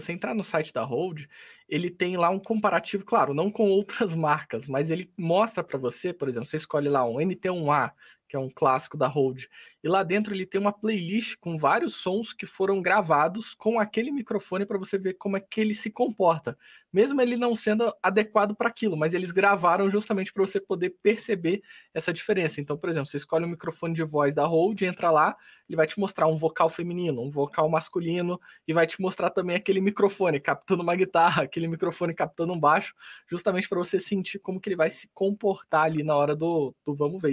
você entrar no site da Hold, ele tem lá um comparativo, claro, não com outras marcas, mas ele mostra para você, por exemplo, você escolhe lá um NT1A, que é um clássico da Hold. E lá dentro ele tem uma playlist com vários sons que foram gravados com aquele microfone para você ver como é que ele se comporta, mesmo ele não sendo adequado para aquilo, mas eles gravaram justamente para você poder perceber essa diferença. Então, por exemplo, você escolhe o um microfone de voz da Hold, entra lá, ele vai te mostrar um vocal feminino, um vocal masculino e vai te mostrar também aquele microfone captando uma guitarra, aquele microfone captando um baixo, justamente para você sentir como que ele vai se comportar ali na hora do, do vamos ver.